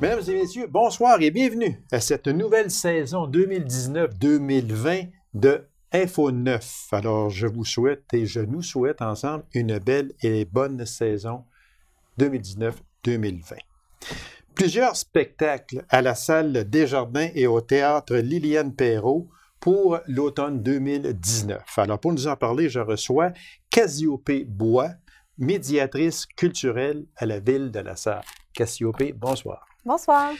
Mesdames et messieurs, bonsoir et bienvenue à cette nouvelle saison 2019-2020 de Info 9. Alors, je vous souhaite et je nous souhaite ensemble une belle et bonne saison 2019-2020. Plusieurs spectacles à la salle Desjardins et au théâtre Liliane Perrault pour l'automne 2019. Alors, pour nous en parler, je reçois Cassiopée Bois, médiatrice culturelle à la ville de la Salle. Cassiopée, bonsoir. Bonsoir.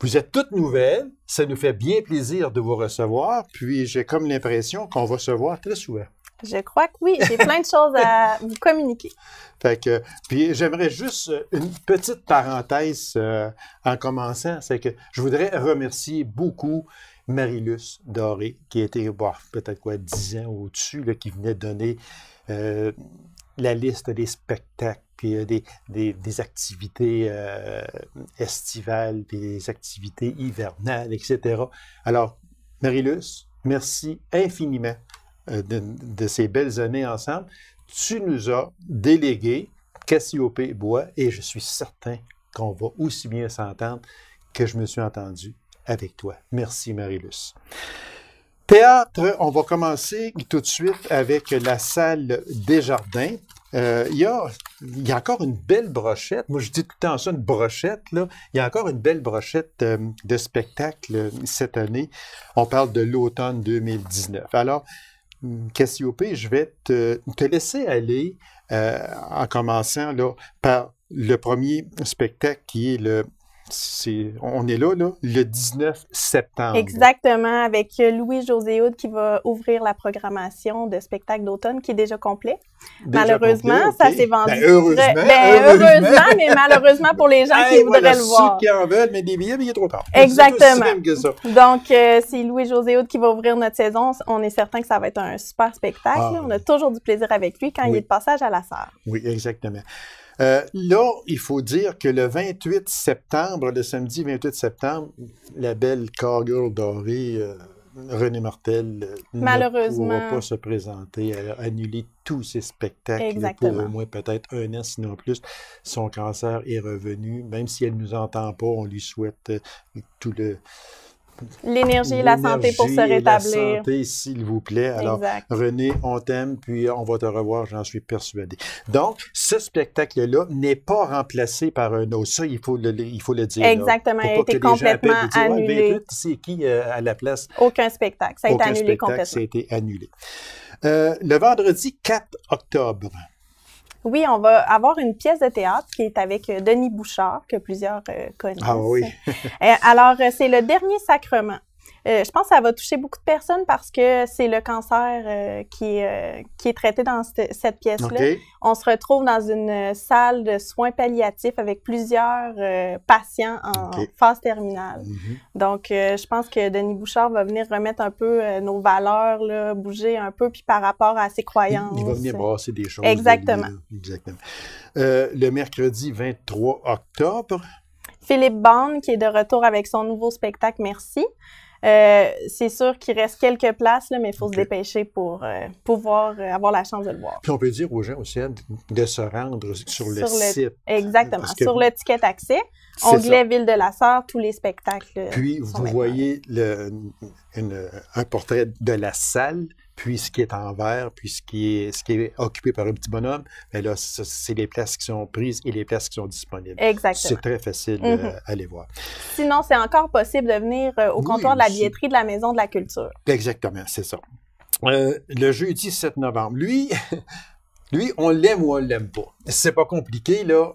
Vous êtes toute nouvelle. Ça nous fait bien plaisir de vous recevoir. Puis j'ai comme l'impression qu'on va se voir très souvent. Je crois que oui. J'ai plein de choses à vous communiquer. Fait puis j'aimerais juste euh, une petite parenthèse euh, en commençant. C'est que je voudrais remercier beaucoup Marilus Doré, qui était peut-être quoi, 10 ans au-dessus, qui venait donner euh, la liste des spectacles puis des, des, des, activités euh, estivales, puis des activités hivernales, etc. Alors, Marilus, merci infiniment euh, de, ces belles années ensemble. Tu nous as délégué Cassiopée Bois et je suis certain qu'on va aussi bien s'entendre que je me suis entendu avec toi. Merci, Marilus. Théâtre, on va commencer tout de suite avec la salle des Jardins. Euh, il, y a, encore une belle brochette. Moi, je dis tout le temps ça, une brochette. Là. Il y a encore une belle brochette euh, de spectacle euh, cette année. On parle de l'automne 2019. Alors, hum, Cassiopée, je vais te, laisser aller en commençant par le premier spectacle qui est le on est là, là, le 19 septembre. Exactement, avec euh, Louis José Houd qui va ouvrir la programmation de spectacle d'automne qui est déjà complet. malheureusement, ça s'est vendu. Ben, ben, heureusement, mais malheureusement pour les gens qui voudraient le voir. Ceux qui en veulent, mais des billets, il est trop tard. Exactement. Donc, euh, c'est Louis José Houd qui va ouvrir notre saison. On est certain que ça va être un super spectacle. Ah, on a toujours du plaisir avec lui quand il est de passage à la salle. Oui, exactement. Euh, là, il faut dire que le 28 septembre, le samedi 28 septembre, la belle Cargill dorée, euh, René Martel, Malheureusement. ne pourra pas se présenter. Elle a annulé tous ses spectacles pour au moins peut-être un an, sinon plus. Son cancer est revenu. Même si elle ne nous entend pas, on lui souhaite euh, tout le L'énergie la santé pour se rétablir. La santé, s'il vous plaît. Alors, René, on t'aime, puis euh, on va te revoir, j'en suis persuadé. Donc, ce spectacle-là n'est pas remplacé par un autre. Ça, il faut le, il faut le dire. Exactement. Il a été complètement dire, annulé. Ah, c'est qui euh, à la place? Aucun spectacle. Ça a été Aucun annulé spectacle, complètement. Ça a été annulé. Euh, le vendredi 4 octobre, oui, on va avoir une pièce de théâtre qui est avec euh, Denis Bouchard, que plusieurs euh, connaissent. Ah oui. Euh, alors, c'est le dernier sacrement. Euh, je pense que ça va toucher beaucoup de personnes parce que c'est le cancer euh, euh, qui, est traité dans cette, pièce-là. On se retrouve dans une salle de soins palliatifs avec plusieurs patients en phase terminale. Mhm. Donc, je pense que Denis Bouchard va venir remettre un peu nos valeurs, bouger un peu, puis par rapport à ses croyances. Il, va venir brasser des choses. Exactement. Exactement. le mercredi 23 octobre. Philippe Bond, qui est de retour avec son nouveau spectacle Merci. Euh, c'est sûr qu'il reste quelques places, mais il faut se dépêcher pour euh, pouvoir euh, avoir la chance de le voir. Puis on peut dire aux gens aussi hein, de se rendre sur le, site. Exactement, sur le ticket accès. Onglet Ville de la Sarre, tous les spectacles. Puis vous voyez un portrait de la salle puis ce qui est en vert, puis ce qui est, ce qui est occupé par un petit bonhomme, mais ben là, c'est les places qui sont prises et les places qui sont disponibles. Exactement. C'est très facile mhm. euh, à aller voir. Sinon, c'est encore possible de venir euh, au comptoir de la billetterie de la Maison de la Culture. Exactement, c'est ça. Euh, le jeudi 7 novembre. Lui, lui on l'aime ou on l'aime pas. C'est pas compliqué, là.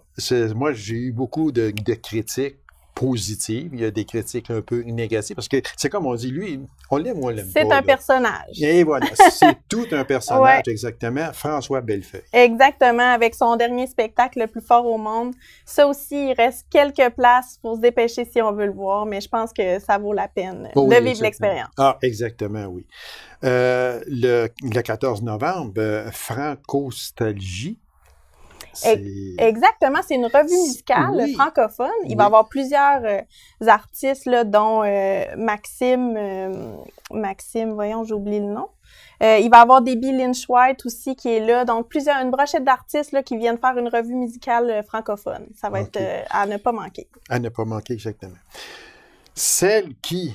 Moi, j'ai eu beaucoup de critiques il y a des critiques un peu négatives, parce que c'est comme on dit, lui, on l'aime ou on l'aime pas. C'est un personnage. Et voilà, c'est tout un personnage, exactement. François Bellefeuille. Exactement, avec son dernier spectacle, Le plus fort au monde. Ça aussi, il reste quelques places, pour se dépêcher si on veut le voir, mais je pense que ça vaut la peine de vivre l'expérience. Ah, exactement, oui. Euh, le, 14 novembre, euh, Franco Nostalgie Exactement, c'est une revue musicale francophone. Il va y avoir plusieurs euh, artistes, là, dont euh, Maxime, euh, Maxime, voyons, j'oublie le nom. il va y avoir Debbie Lynch White aussi qui est là. Donc, plusieurs, une brochette d'artistes qui viennent faire une revue musicale francophone. Ça va être à ne pas manquer. À ne pas manquer, exactement. Celle qui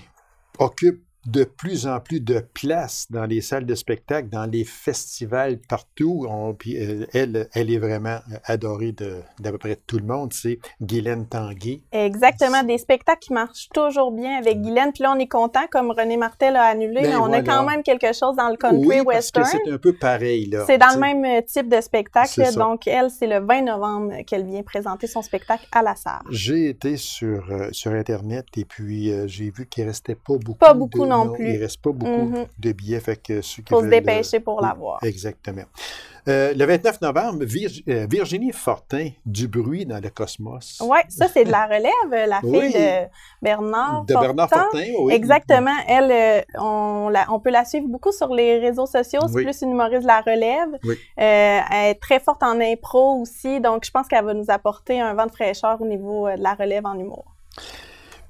occupe de plus en plus de place dans les salles de spectacle, dans les festivals, partout. Euh, elle, elle est vraiment euh, adorée de, d'à peu près tout le monde. C'est Guylaine Tanguy. Exactement, des spectacles qui marchent toujours bien avec mm. Guylaine. Puis là, on est content, comme René Martel a annulé, ben mais on a quand même quelque chose dans le country western. Que c'est un peu pareil. c'est dans le même euh, type de spectacle. donc, elle, c'est le 20 novembre qu'elle vient présenter son spectacle à la salle. J'ai été sur, sur Internet et puis j'ai vu qu'il restait pas beaucoup. Pas beaucoup, de... non il ne reste pas beaucoup mhm. de billets. Fait que Faut se dépêcher euh, pour l'avoir. Exactement. Euh, le 29 novembre, euh, Virginie Fortin, du bruit dans le cosmos. Oui, ça, c'est de la relève, la fille de Bernard de Bernard Fortin, oui. Mhm. Exactement. Elle, on, peut la suivre beaucoup sur les réseaux sociaux. C'est plus une humoriste de la relève. elle est très forte en impro aussi. Donc, je pense qu'elle va nous apporter un vent de fraîcheur au niveau de la relève en humour.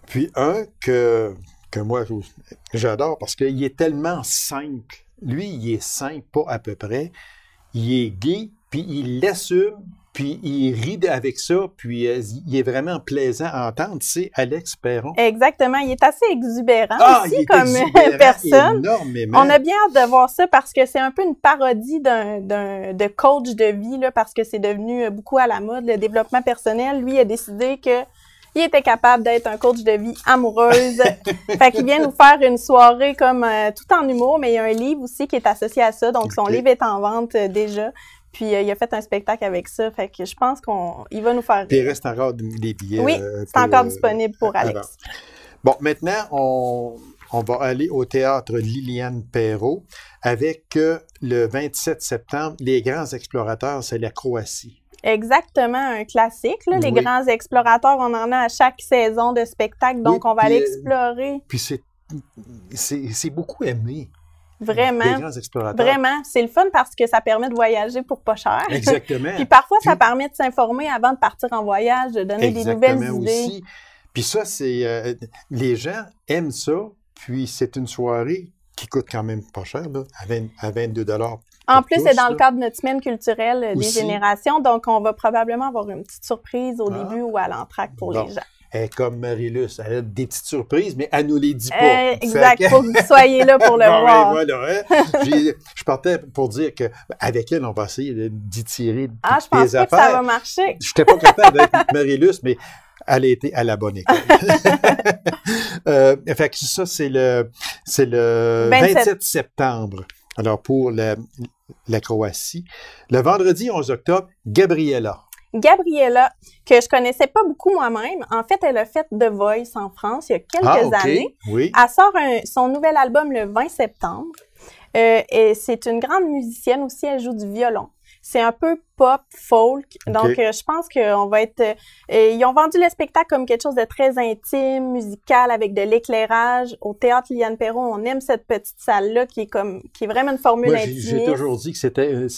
Puis un que que moi j'adore parce qu'il est tellement simple. Lui, il est simple, pas à peu près. Il est gay, puis il l'assume, puis il ride avec ça, puis euh, il est vraiment plaisant à entendre. C'est Alex Perron. Exactement. Il est assez exubérant ah, aussi comme personne. On a bien hâte de voir ça parce que c'est un peu une parodie d'un, de coach de vie, parce que c'est devenu euh, beaucoup à la mode, le développement personnel. Lui a décidé que il était capable d'être un coach de vie amoureuse. fait vient nous faire une soirée comme euh, tout en humour, mais il y a un livre aussi qui est associé à ça. Donc, son livre est en vente euh, déjà. Puis euh, il a fait un spectacle avec ça. Fait que je pense qu'on va nous faire. Il reste encore des billets. Oui, c'est encore disponible pour Alex. Bon, maintenant, on, va aller au théâtre Liliane Perrault avec le 27 septembre, Les Grands Explorateurs, c'est la Croatie. Exactement, un classique. Les grands explorateurs, on en a à chaque saison de spectacle, donc on va l'explorer. Puis euh, c'est beaucoup aimé. Vraiment. Vraiment. C'est le fun parce que ça permet de voyager pour pas cher. Exactement. puis parfois, ça permet de s'informer avant de partir en voyage, de donner des nouvelles idées. Puis ça, c'est. Euh, les gens aiment ça, puis c'est une soirée qui coûte quand même pas cher, à, à 22 en plus, c'est dans le cadre de notre semaine culturelle euh, des générations, donc on va probablement avoir une petite surprise au ah. début ou à l'entracte pour les gens. Eh, comme comme luce elle a des petites surprises, mais elle nous les dit pas. Eh, exact, que vous soyez là pour le voir. Voilà, hein. je partais pour dire qu'avec elle, on va essayer d'y tirer des affaires. Ah, je pense que ça va marcher. Je n'étais pas capable avec Marie-Luce, mais elle a été à la bonne école. euh, fait que ça, c'est le, le 27. 27 septembre. Alors, pour la, la Croatie. Le vendredi 11 octobre, Gabriella. Gabriella, que je connaissais pas beaucoup moi-même. En fait, elle a fait de Voice en France il y a quelques ah, années. Oui. Elle sort son nouvel album le 20 septembre. Euh, et c'est une grande musicienne aussi, elle joue du violon. C'est un peu pop, folk. Donc, euh, je pense qu'on va être. Euh, ils ont vendu le spectacle comme quelque chose de très intime, musical, avec de l'éclairage. Au théâtre Liane Perron, on aime cette petite salle-là qui est comme, qui est vraiment une formule Moi, J'ai toujours dit que c'était euh,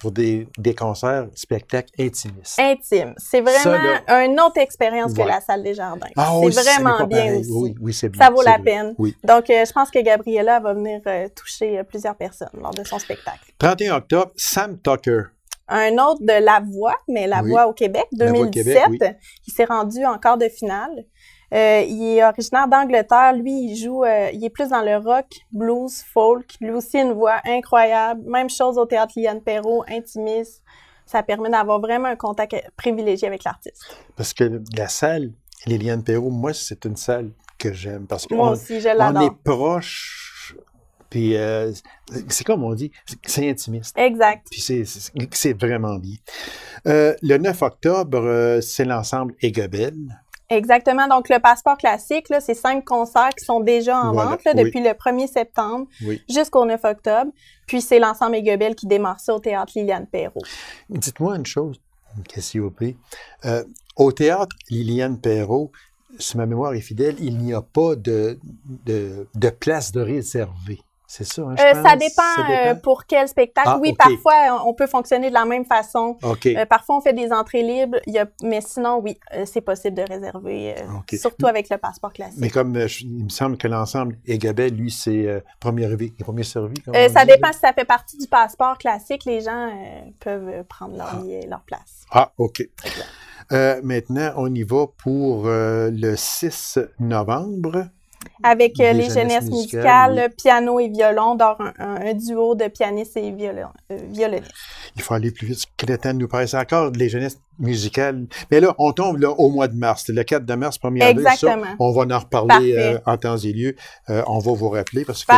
pour, des, concerts, spectacles intimistes. Intime. C'est vraiment une autre expérience que la salle des jardins. Ah c'est vraiment bien aussi. Oui, c'est bien. Ça vaut la peine. Donc, euh, je pense que Gabriella va venir euh, toucher euh, plusieurs personnes lors de son spectacle. 31 octobre, Sam Tucker. Un autre de La Voix, mais La Voix au Québec, 2017. qui s'est rendu en quart de finale. Euh, il est originaire d'Angleterre. Lui, il joue, euh, il est plus dans le rock, blues, folk. Lui aussi, une voix incroyable. Même chose au théâtre Liane Perrault, intimiste. Ça permet d'avoir vraiment un contact privilégié avec l'artiste. Parce que la salle, Liliane Perrault, moi, c'est une salle que j'aime. Parce que moi aussi, je on est proche. Puis euh, c'est comme on dit, c'est intimiste. Exact. Puis c'est vraiment bien. le 9 octobre, c'est l'ensemble Egobel Exactement. Donc, le passeport classique, là, c'est cinq concerts qui sont déjà en vente depuis le 1er septembre jusqu'au 9 octobre. Puis, c'est l'ensemble goebbels qui démarre au théâtre Liliane Perrault. Dites-moi une chose, une euh, au théâtre Liliane Perrault, si ma mémoire est fidèle, il n'y a pas de, de, de place de réservée. C'est ça, hein, je euh, Ça euh, dépend, pour quel spectacle. Ah, oui, parfois, euh, on peut fonctionner de la même façon. parfois, on fait des entrées libres, mais sinon, oui, c'est possible de réserver, ah, surtout avec le passeport classique. Mais comme il me semble que l'ensemble Egabel, lui, c'est premier arrivé premier servi. ça dépend si ça fait partie du passeport classique. Les gens peuvent prendre leur, ah. leur place. Ah, OK. maintenant, on y va pour le 6 novembre avec euh, les, jeunesses, musicales, piano et violon, dans un, duo de pianistes et violon, euh, violonistes. Il faut aller plus vite. Crétin nous paraissait encore les jeunesses musicale. Mais là, on tombe là, au mois de mars. Le 4 de mars, première Exactement. on va en reparler euh, en temps et lieu. Euh, on va vous rappeler parce que,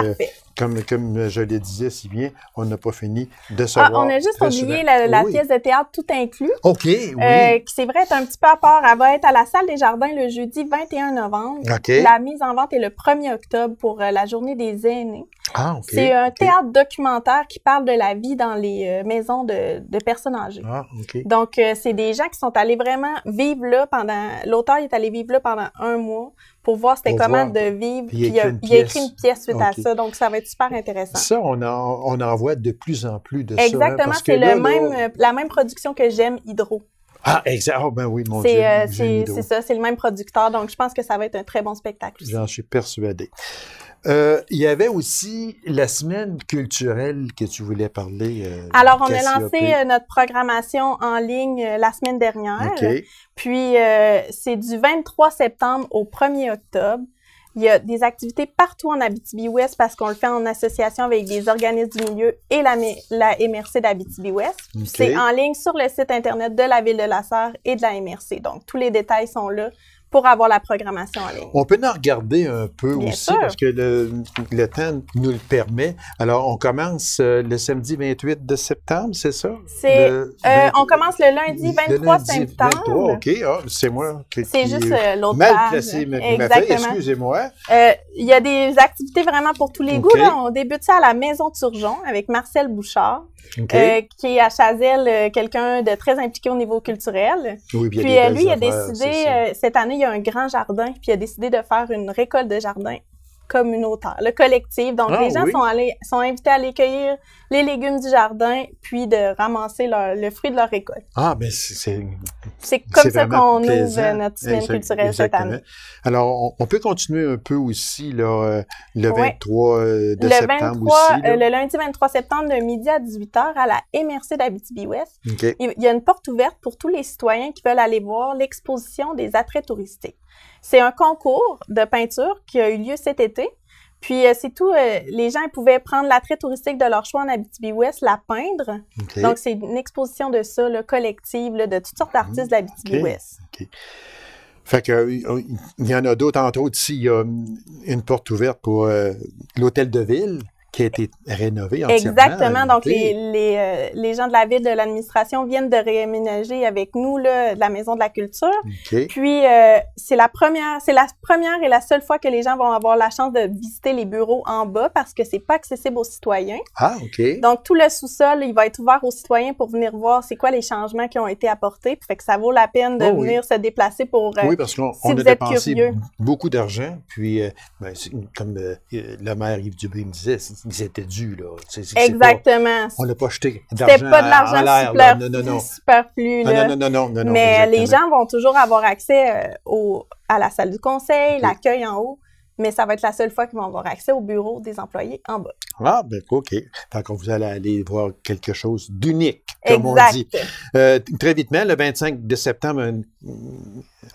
comme, comme je le disais si bien, on n'a pas fini de ah, savoir. on a juste oublié la, pièce de théâtre Tout inclus. OK, oui. Euh, c'est vrai, est un petit peu à part. Elle va être à la Salle des Jardins le jeudi 21 novembre. OK. La mise en vente est le 1er octobre pour la Journée des aînés. Ah, c'est un théâtre documentaire qui parle de la vie dans les euh, maisons de, personnes âgées. Ah, Donc, euh, c'est des gens qui sont allés vraiment vivre là pendant. L'auteur est allé vivre là pendant un mois pour voir c'était comment de vivre. Puis il, a, écrit une pièce suite à ça. Donc, ça va être super intéressant. Ça, on en, voit de plus en plus de hein, Exactement, ça. Exactement. c'est euh, la même production que j'aime, Hydro. Ah, exact. Ah, ben oui, mon Dieu. c'est ça, c'est le même producteur. Donc, je pense que ça va être un très bon spectacle. J'en suis persuadé. Euh, il y avait aussi la semaine culturelle que tu voulais parler. Euh, Alors, on a lancé euh, notre programmation en ligne la semaine dernière. Puis, c'est du 23 septembre au 1er octobre. Il y a des activités partout en Abitibi-Ouest parce qu'on le fait en association avec des organismes du milieu et la, MRC d'Abitibi-Ouest. C'est en ligne sur le site Internet de la Ville de la Sarre et de la MRC. Donc, tous les détails sont là pour avoir la programmation On peut en regarder un peu aussi parce que le, temps nous le permet. Alors, on commence euh, le samedi 28 de septembre, c'est ça? Euh, on commence le lundi 23 septembre. OK. Ah, c'est moi qui C'est juste euh, l'autre Mal placé excusez-moi. Il y a des activités vraiment pour tous les goûts. On débute ça à la Maison Turgeon avec Marcel Bouchard. Euh, qui est à Chazelle euh, quelqu'un de très impliqué au niveau culturel. puis, euh, lui, il a décidé, cette année, il y a un grand jardin, puis il a décidé de faire une récolte de jardin communautaire, le collectif. Donc, ah les gens sont, allés, sont invités à aller cueillir les légumes du jardin, puis de ramasser le fruit de leur récolte. Ah, ben c'est... C'est comme ça qu'on ouvre notre semaine culturelle cette année. Alors, on, peut continuer un peu aussi, là, euh, le 23 euh, de le septembre euh, Le lundi 23 septembre, de midi à 18h, à la MRC d'Abitibi-Ouest, il y a une porte ouverte pour tous les citoyens qui veulent aller voir l'exposition des attraits touristiques. C'est un concours de peinture qui a eu lieu cet été puis euh, c'est tout. Euh, les gens ils pouvaient prendre l'attrait touristique de leur choix en Abitibi-Ouest, la peindre. Donc c'est une exposition de ça, collective, de toutes sortes d'artistes de ouest Fait que euh, il y en a d'autres, entre autres, ici, il y a hum, une porte ouverte pour l'hôtel de ville qui a été rénové entièrement. Exactement. Donc, euh, les, gens de la ville, de l'administration viennent de réaménager avec nous là, la Maison de la Culture. Puis, euh, c'est la première c'est la première et la seule fois que les gens vont avoir la chance de visiter les bureaux en bas parce que ce n'est pas accessible aux citoyens. Ah, OK. Donc, tout le sous-sol, il va être ouvert aux citoyens pour venir voir c'est quoi les changements qui ont été apportés. Fait que ça vaut la peine de oh venir se déplacer pour euh, Oui, parce qu'on a dépensé beaucoup d'argent. Puis, ben, comme le maire Yves Dubé me disait, ils étaient dus. Là. Exactement. on l'a pas jeté d'argent C'était pas de l'argent superflu. Non, non, non, non, Mais les gens vont toujours avoir accès euh, au, à la salle du conseil, l'accueil en haut, mais ça va être la seule fois qu'ils vont avoir accès au bureau des employés en bas. Ah, ben OK. Fait qu'on vous allez aller voir quelque chose d'unique, comme on dit. Euh, très vite, mais, le 25 de septembre,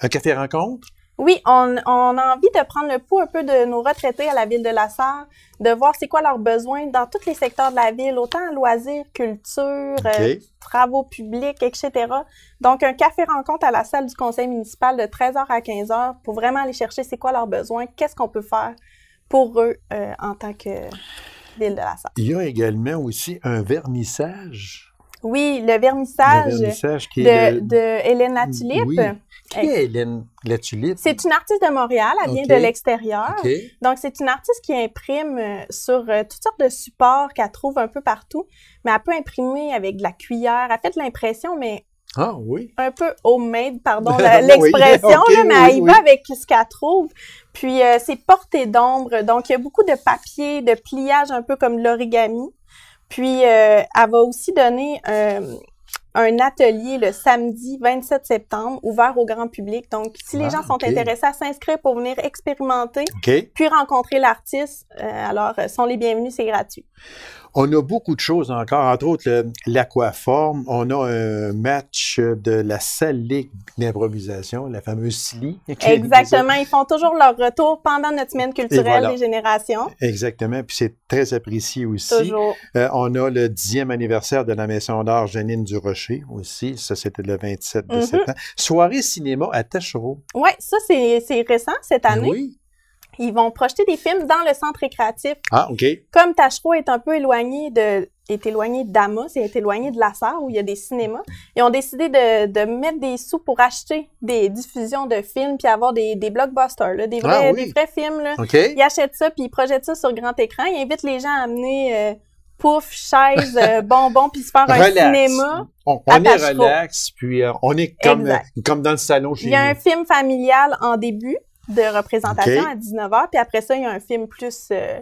un café rencontre. Oui, on, a envie de prendre le pouls un peu de nos retraités à la ville de la Sarre, de voir c'est quoi leurs besoins dans tous les secteurs de la ville, autant loisirs, culture, euh, travaux publics, etc. Donc, un café rencontre à la salle du conseil municipal de 13h à 15h pour vraiment aller chercher c'est quoi leurs besoins, qu'est-ce qu'on peut faire pour eux euh, en tant que ville de la Sarre. Il y a également aussi un vernissage. Oui, le vernissage, de, Hélène Latulippe. C'est une artiste de Montréal, elle vient de l'extérieur. Donc, c'est une artiste qui imprime euh, sur euh, toutes sortes de supports qu'elle trouve un peu partout, mais elle peut imprimer avec de la cuillère. Elle fait de l'impression, mais ah, oui. Un peu homemade, pardon l'expression, mais elle y va avec ce qu'elle trouve. Puis euh, c'est porté d'ombre, donc il y a beaucoup de papier, de pliage, un peu comme l'origami. Puis elle va aussi donner un un atelier le samedi 27 septembre, ouvert au grand public. Donc, si les ah, gens sont intéressés à s'inscrire pour venir expérimenter, puis rencontrer l'artiste, euh, alors euh, sont les bienvenus, c'est gratuit. On a beaucoup de choses encore, entre autres l'aquaforme. On a un match de la salle ligue d'improvisation, la fameuse SLI. Exactement. Ils font toujours leur retour pendant notre semaine culturelle des générations. Exactement. Puis c'est très apprécié aussi. Toujours. Euh, on a le dixième anniversaire de la Maison d'art Janine Durocher aussi. Ça, c'était le 27 de mhm. septembre. Soirée cinéma à Tachereau. Oui, ça, c'est récent cette année. Oui ils vont projeter des films dans le centre récréatif. Ah, OK. Comme Tachereau est un peu éloigné de est éloigné d'Amos et est éloigné de la salle où il y a des cinémas. Ils ont décidé de, mettre des sous pour acheter des diffusions de films puis avoir des, des blockbusters, ah des, vrais, films. Là. Ils achètent ça puis ils projettent ça sur grand écran. Ils invitent les gens à amener euh, pouf, chaise, euh, bonbons puis se faire un cinéma. On, on est relax, puis euh, on est comme, comme dans le salon Il y a un film familial en début, de représentation à 19h, puis après ça, il y a un film plus euh,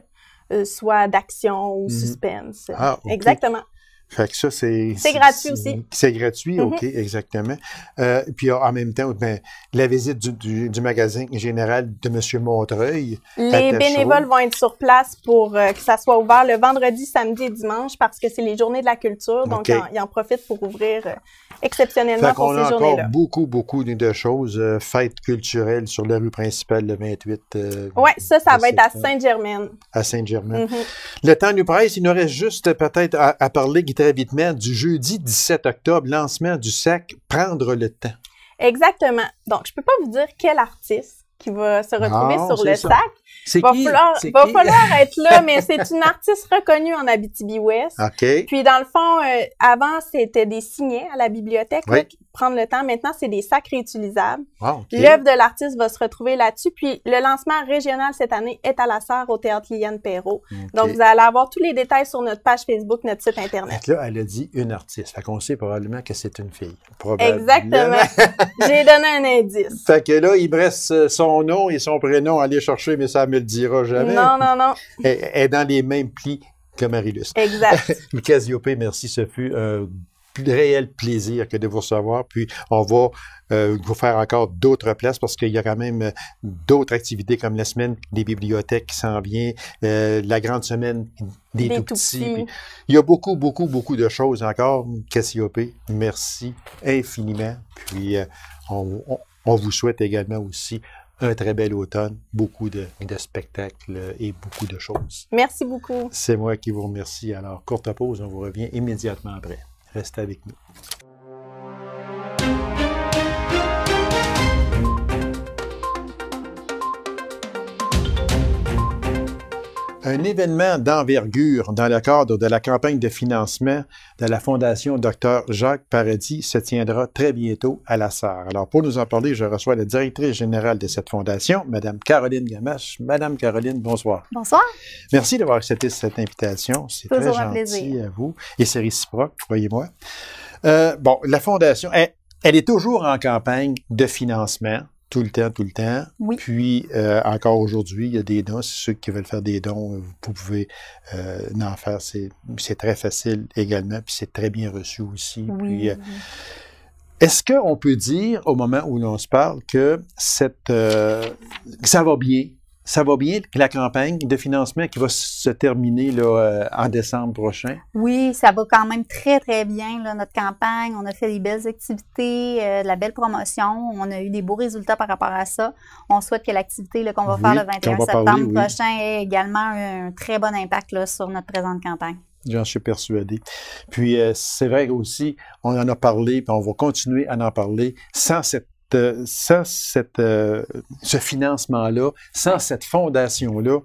euh, soit d'action ou mhm. suspense. Ah, exactement. Fait que ça, c'est. C'est gratuit aussi. C'est gratuit, mhm. OK, exactement. Euh, puis ah, en même temps, ben, la visite du, du, magasin général de M. Montreuil. Les bénévoles vont être sur place pour que ça soit ouvert le vendredi, samedi et dimanche parce que c'est les journées de la culture. Donc, ils, en, profitent pour ouvrir exceptionnellement pour ces journées-là. On a encore beaucoup, beaucoup de choses. Euh, fête culturelle sur la rue principale le 28. Euh, oui, ça, ça va être à Saint-Germain. À Saint-Germain. Mm-hmm. Le temps nous presse. Il nous reste juste peut-être à, parler, très vite, du jeudi 17 octobre, lancement du sac Prendre le temps. Exactement. Donc, je ne peux pas vous dire quel artiste qui va se retrouver sur le sac, c'est va qui? Falloir, va falloir être là, mais c'est une artiste reconnue en Abitibi-Ouest. OK. Puis dans le fond, euh, avant, c'était des signets à la bibliothèque. prendre le temps. Maintenant, c'est des sacs réutilisables. Wow, ah, L'œuvre de l'artiste va se retrouver là-dessus. Puis le lancement régional cette année est à la serre au Théâtre Liliane Perrault. Donc, vous allez avoir tous les détails sur notre page Facebook, notre site Internet. là, elle a dit une artiste. Fait qu'on sait probablement que c'est une fille. Exactement. J'ai donné un indice. Fait que là, il me son nom et son prénom à aller chercher, mais ça me le dira jamais. Non, non, non. Elle, est dans les mêmes plis que Marilus. Exact. Cassiopée, merci. Ce fut un réel plaisir que de vous recevoir. Puis on va euh, vous faire encore d'autres places parce qu'il y a quand même euh, d'autres activités comme la semaine des bibliothèques qui s'en vient, euh, la grande semaine des, tout-petits. il y a beaucoup, beaucoup, beaucoup de choses encore. Cassiopée, merci infiniment. Puis on vous souhaite également aussi un très bel automne, beaucoup de, spectacles euh, et beaucoup de choses. Merci beaucoup. C'est moi qui vous remercie. Alors, courte pause, on vous revient immédiatement après. Restez avec nous. Un événement d'envergure dans le cadre de la campagne de financement de la Fondation Dr Jacques Paradis se tiendra très bientôt à la SAR. Alors, pour nous en parler, je reçois la directrice générale de cette fondation, Mme Caroline Gamache. Madame Caroline, bonsoir. Bonsoir. Merci d'avoir accepté cette invitation. C'est très gentil à vous. Et c'est réciproque, croyez-moi. Euh, bon, la fondation, elle est toujours en campagne de financement tout le temps, tout le temps. Puis, euh, encore aujourd'hui, il y a des dons. C'est ceux qui veulent faire des dons, euh, vous pouvez euh, en faire. C'est très facile également, puis c'est très bien reçu aussi. est-ce qu'on peut dire, au moment où l'on se parle, que cette, ça va bien ça va bien la campagne de financement qui va se terminer là, euh, en décembre prochain? Oui, ça va quand même très, très bien, notre campagne. On a fait des belles activités, euh, de la belle promotion. On a eu des beaux résultats par rapport à ça. On souhaite que l'activité qu'on va faire le 21 septembre prochain ait également un très bon impact sur notre présente campagne. J'en suis persuadé. Puis euh, c'est vrai aussi, on en a parlé, puis on va continuer à en parler. Sans cette euh, sans euh, ce financement-là, sans cette fondation-là,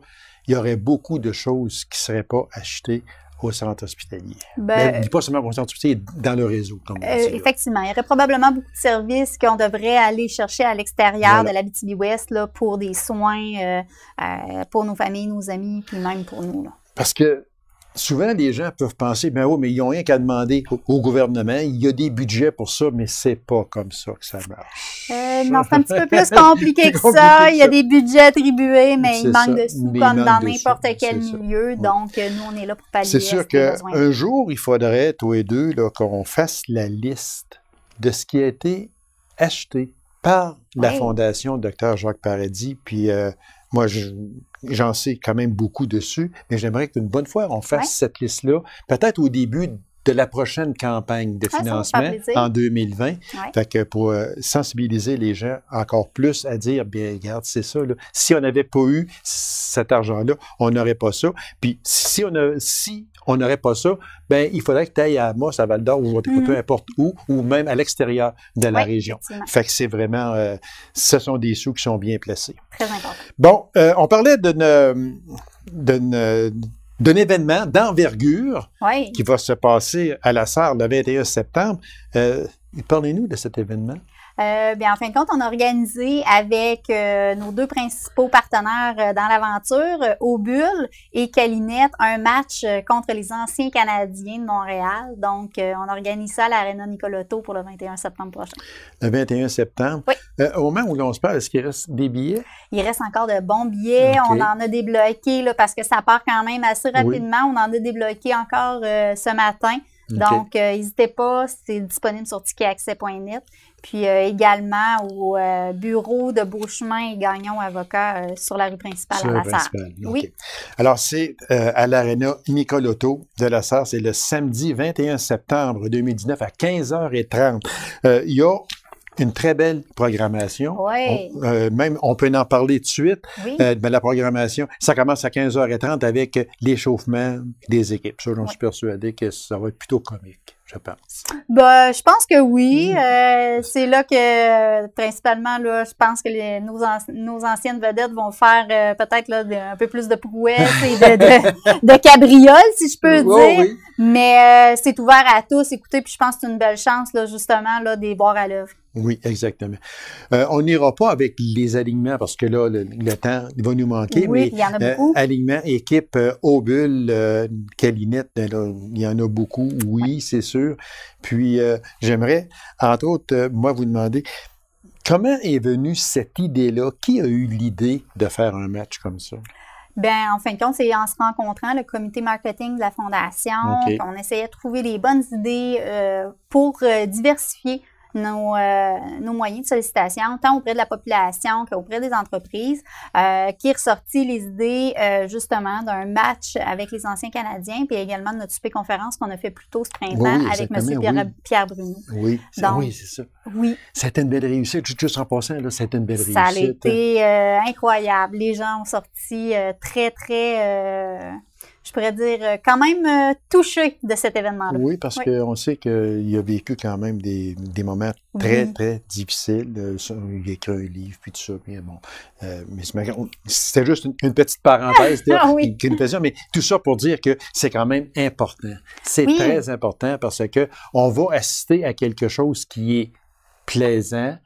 il y aurait beaucoup de choses qui ne seraient pas achetées au centre hospitalier. Ben, Mais ben, pas seulement au centre hospitalier, dans le réseau. Euh, effectivement. Il y aurait probablement beaucoup de services qu'on devrait aller chercher à l'extérieur de la BTB-Ouest pour des soins pour nos familles, nos amis, puis même pour nous. Parce que souvent les gens peuvent penser, Mais ben oui, mais ils n'ont rien qu'à demander au, gouvernement, il y a des budgets pour ça, mais c'est pas comme ça que ça marche. Euh, non, c'est un petit peu plus compliqué que ça. Il y a des budgets attribués, mais il manque de sous comme dans n'importe quel milieu. Donc, euh, nous, on est là pour pallier. C'est sûr qu'un jour, il faudrait, toi et deux, qu'on fasse la liste de ce qui a été acheté par la Fondation Dr. Jacques Paradis, puis euh, moi, j'en sais quand même beaucoup dessus, mais j'aimerais qu'une bonne fois, on fasse cette liste-là, peut-être au début de la prochaine campagne de financement en 2020. pour euh, sensibiliser les gens encore plus à dire, bien, regarde, c'est ça. Si on n'avait pas eu cet argent-là, on n'aurait pas ça. Puis si on a, si on n'aurait pas ça, ben il faudrait que tu ailles à Moss, à Val d'Or, ou peu mhm. importe où, ou même à l'extérieur de la région. Fait que c'est vraiment, euh, ce sont des sous qui sont bien placés. Très important. Bon, euh, on parlait de... d'une d'un événement d'envergure qui va se passer à la Sarre le 21 septembre. Euh, parlez-nous de cet événement. Euh, ben, en fin de compte, on a organisé avec euh, nos deux principaux partenaires euh, dans l'aventure, Obul et Calinette, un match contre les anciens Canadiens de Montréal. Donc, on organise ça à l'Arena Nicolotto pour le 21 septembre prochain. Le 21 septembre? au moment où l'on se parle, est-ce qu'il reste des billets? Il reste encore de bons billets. On en a débloqué parce que ça part quand même assez rapidement. On en a débloqué encore ce matin. Donc, n'hésitez pas, c'est disponible sur ticketaccès.net. Puis euh, également au euh, bureau de Beauchemin et Gagnon Avocat euh, sur la rue principale à la Oui. Alors, c'est à l'Arena Nicolotto de la Sarre. C'est le samedi 21 septembre 2019 à 15h30. Il y a une très belle programmation. Oui. même, on peut en parler de suite. Oui. la programmation, ça commence à 15h30 avec l'échauffement des équipes. Ça, suis persuadé que ça va être plutôt comique je pense. Bah, je pense que oui. Hmm. Euh, c'est là que, euh, principalement, je pense que nos, anciennes vedettes vont faire euh, peut-être un peu plus de prouesses et de, cabrioles, si je peux oh, dire. Mais c'est ouvert à tous. Écoutez, puis je pense que c'est une belle chance, là, justement, là, des boire à l'œuvre. Oui, exactement. on n'ira pas avec les alignements parce que là, le, temps va nous manquer. Oui, il y en a beaucoup. alignements, équipe, Obul, Calinette, il y en a beaucoup. Oui, c'est sûr. Puis euh, j'aimerais, entre autres, euh, moi, vous demander comment est venue cette idée-là? Qui a eu l'idée de faire un match comme ça? Bien, en fin de compte, c'est en se rencontrant, le comité marketing de la Fondation, on essayait de trouver les bonnes idées euh, pour diversifier euh, nos, moyens de sollicitation, tant auprès de la population qu'auprès des entreprises, euh, qui ressortit les idées euh, justement d'un match avec les anciens Canadiens, puis également de notre super conférence qu'on a fait plus tôt ce printemps avec M. Pierre, oui. Oui, c'est ça. Oui. C'était une belle réussite. Juste en passant, là, une belle réussite. Ça a été incroyable. Les gens ont sorti très, très je pourrais dire, euh, quand même euh, touché de cet événement-là. Oui, parce qu'on sait qu'il a vécu quand même des, moments très, très difficiles. Euh, il a écrit un livre, puis tout ça. Mais bon, mais c'était juste une, petite parenthèse, ah, oui. une, mais tout ça pour dire que c'est quand même important. C'est très important parce que on va assister à quelque chose qui est plaisant,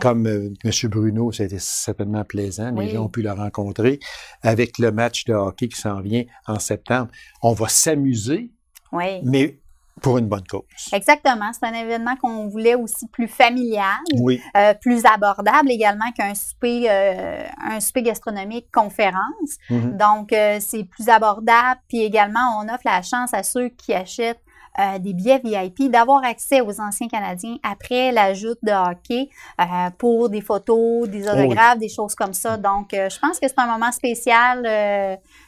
comme euh, M. Bruno, c'était certainement plaisant. Les oui. gens ont pu le rencontrer. Avec le match de hockey qui s'en vient en septembre, on va s'amuser, oui. mais pour une bonne cause. Exactement. C'est un événement qu'on voulait aussi plus familial, euh, plus abordable également qu'un souper, euh, un souper gastronomique conférence. Mm-hmm. Donc, c'est plus abordable. Puis également, on offre la chance à ceux qui achètent euh, des billets VIP, d'avoir accès aux anciens Canadiens après la de hockey euh, pour des photos, des oh autographes, des choses comme ça. Donc, euh, je pense que c'est un moment spécial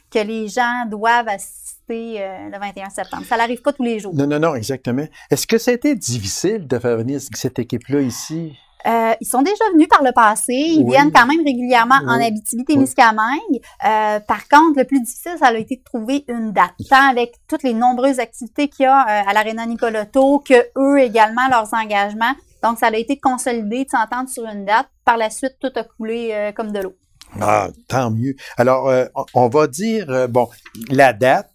que les gens doivent assister le 21 septembre. Ça n'arrive pas tous les jours. Non, non, non, exactement. Est-ce que c'était difficile de faire venir cette équipe-là ici? Euh, ils sont déjà venus par le passé. Ils viennent quand même régulièrement en Abitibi-Témiscamingue. Euh, par contre, le plus difficile, ça a été de trouver une date. Tant avec toutes les nombreuses activités qu'il y a euh, à l'Arena Nicolotto que eux également, leurs engagements. Donc, ça a été de consolider, de s'entendre sur une date. Par la suite, tout a coulé comme de l'eau. Ah, tant mieux. Alors, on va dire, bon, la date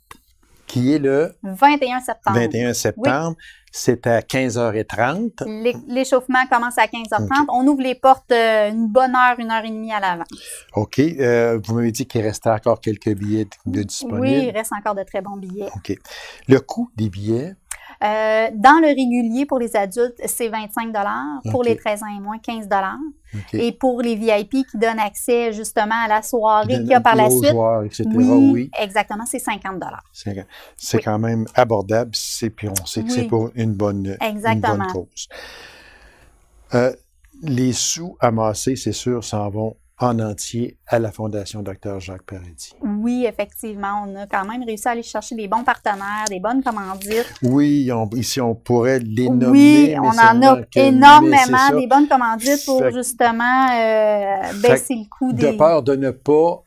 qui est le 21 septembre. 21 septembre c'est à 15h30. L'échauffement commence à 15h30. On ouvre les portes euh, une bonne heure, une heure et demie à l'avant. OK. Euh, vous m'avez dit qu'il restait encore quelques billets de disponibles. Oui, il reste encore de très bons billets. OK. Le coût des billets euh, dans le régulier, pour les adultes, c'est 25 Pour les 13 ans et moins, 15 Et pour les VIP qui donnent accès justement à la soirée qu'il y a par la suite. Oui, Exactement, c'est 50 C'est quand même abordable, puis on sait que c'est pour une bonne, euh, les sous amassés, c'est sûr, s'en vont en entier à la Fondation Dr. Jacques Paradis. Oui, effectivement, on a quand même réussi à aller chercher des bons partenaires, des bonnes commandites. Oui, ici on pourrait les nommer. Oui, on en a énormément des bonnes commandites pour justement euh, baisser le coût des... De peur de ne pas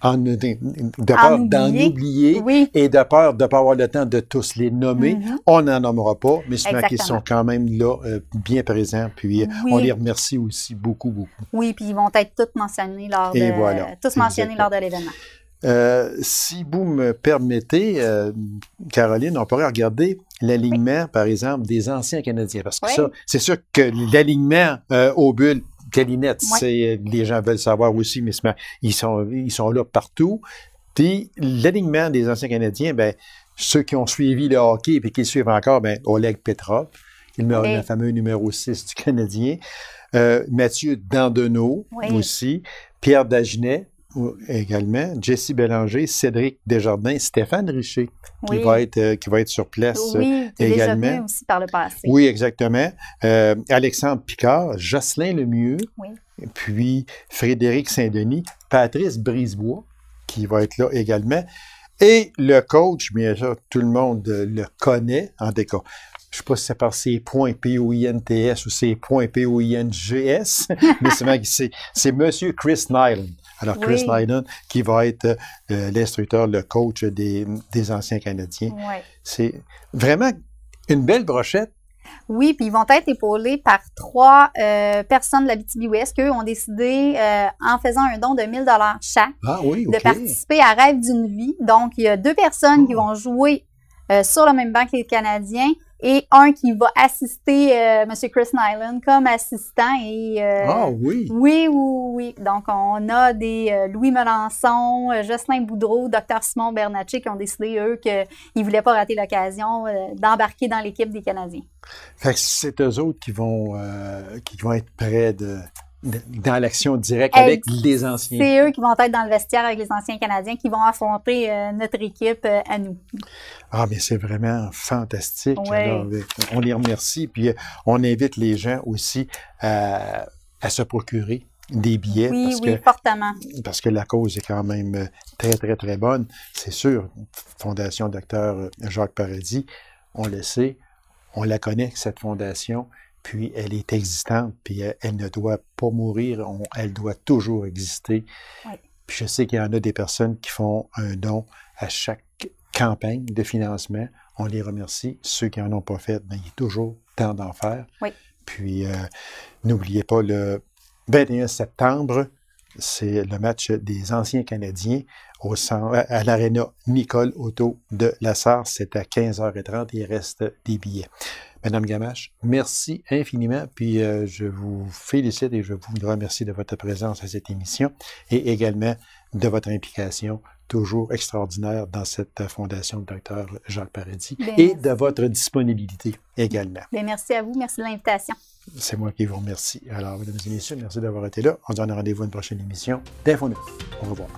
ah, de peur d'en oublier et de peur de ne pas avoir le temps de tous les nommer. Mhm. On n'en nommera pas, mais c'est qu'ils sont quand même là, euh, bien présents. Puis euh, on les remercie aussi beaucoup, beaucoup. Oui, puis ils vont être tous mentionnés lors de, tous l'événement. Euh, si vous me permettez, Caroline, on pourrait regarder l'alignement, par exemple, des anciens Canadiens. Parce que ça, c'est sûr que l'alignement au aux Calinette, c'est euh, les gens veulent savoir aussi, mais ils sont, ils sont là partout. Puis l'alignement des anciens Canadiens, ben, ceux qui ont suivi le hockey et qui suivent encore, ben, Oleg Petrov, le, mais... le fameux numéro 6 du Canadien, euh, Mathieu Dandenot aussi, Pierre Dagenet, également jesse Bélanger, Cédric Desjardins, Stéphane Richer, qui, va être, euh, qui va être sur place oui, euh, également. aussi par le passé. Oui, exactement. Euh, Alexandre Picard, Jocelyn Lemieux, puis Frédéric Saint-Denis, Patrice Brisebois, qui va être là également. Et le coach, bien sûr, tout le monde le connaît, en décor Je ne sais pas si c'est par ses points p o s ou ses points p o i s mais c'est M. Chris Nyland. Alors, Chris Lydon, qui va être euh, l'instructeur, le coach des, anciens Canadiens. Oui. C'est vraiment une belle brochette. Oui, puis ils vont être épaulés par trois euh, personnes de la btb West qui, ont décidé, euh, en faisant un don de 1000 dollars chaque, ah de participer à Rêve d'une vie. Donc, il y a deux personnes qui oh. vont jouer sur le même banc que les Canadiens et un qui va assister euh, M. Chris Nyland comme assistant. Euh, ah oui? Oui, oui, oui. Donc, on a des euh, Louis Melançon, Jocelyn Boudreau, Dr Simon Bernacci qui ont décidé, eux, qu'ils ne voulaient pas rater l'occasion d'embarquer dans l'équipe des Canadiens. Fait que c'est eux autres qui vont, qui vont être près de dans l'action directe avec les anciens. C'est eux qui vont être dans le vestiaire avec les anciens Canadiens, qui vont affronter euh, notre équipe euh, à nous. Ah, mais c'est vraiment fantastique. Euh, on les remercie, puis on invite les gens aussi à, se procurer des billets. Oui, oui, fortement. Parce que la cause est quand même très, très, très bonne. C'est sûr, Fondation Docteur Jacques Paradis, on le sait, on la connaît, cette fondation puis elle est existante, puis euh, elle, ne doit pas mourir, elle doit toujours exister. Puis je sais qu'il y en a des personnes qui font un don à chaque campagne de financement. On les remercie. Ceux qui n'en ont pas fait, mais ben, il est toujours temps d'en faire. Puis euh, n'oubliez pas le 21 septembre, c'est le match des anciens Canadiens au à l'aréna Nicole Auto de la Sarre. C'est à 15h30. Il reste des billets. Madame Gamache, merci infiniment, puis euh, je vous félicite et je vous remercie de votre présence à cette émission et également de votre implication toujours extraordinaire dans cette fondation de docteur Jacques Paradis ben, et de votre disponibilité également. Ben, merci à vous, merci de l'invitation. C'est moi qui vous remercie. Alors, mesdames et messieurs, merci d'avoir été là. On se donne rendez-vous à une prochaine émission. nous, Au revoir.